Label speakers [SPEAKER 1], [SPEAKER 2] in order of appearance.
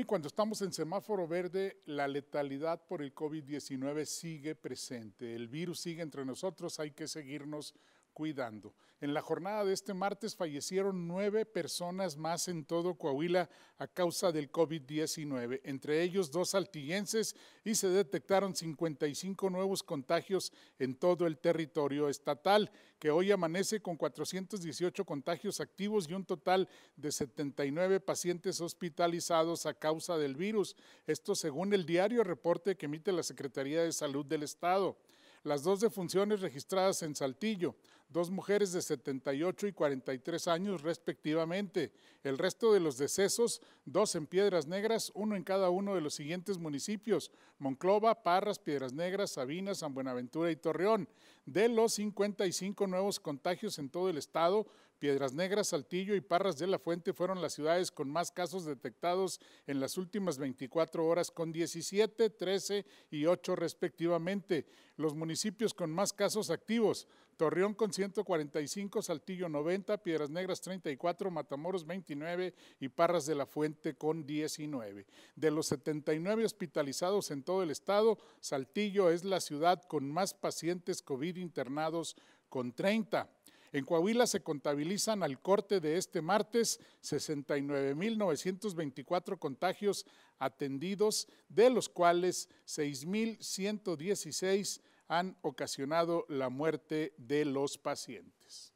[SPEAKER 1] y cuando estamos en semáforo verde, la letalidad por el COVID-19 sigue presente. El virus sigue entre nosotros, hay que seguirnos cuidando. En la jornada de este martes fallecieron nueve personas más en todo Coahuila a causa del COVID-19, entre ellos dos saltillenses y se detectaron 55 nuevos contagios en todo el territorio estatal, que hoy amanece con 418 contagios activos y un total de 79 pacientes hospitalizados a causa del virus. Esto según el diario reporte que emite la Secretaría de Salud del Estado las dos defunciones registradas en Saltillo, dos mujeres de 78 y 43 años respectivamente. El resto de los decesos, dos en Piedras Negras, uno en cada uno de los siguientes municipios, Monclova, Parras, Piedras Negras, Sabina, San Buenaventura y Torreón. De los 55 nuevos contagios en todo el estado, Piedras Negras, Saltillo y Parras de la Fuente fueron las ciudades con más casos detectados en las últimas 24 horas, con 17, 13 y 8 respectivamente. Los municipios con más casos activos, Torreón con 145, Saltillo 90, Piedras Negras 34, Matamoros 29 y Parras de la Fuente con 19. De los 79 hospitalizados en todo el estado, Saltillo es la ciudad con más pacientes COVID internados con 30. En Coahuila se contabilizan al corte de este martes 69.924 contagios atendidos, de los cuales 6.116 han ocasionado la muerte de los pacientes.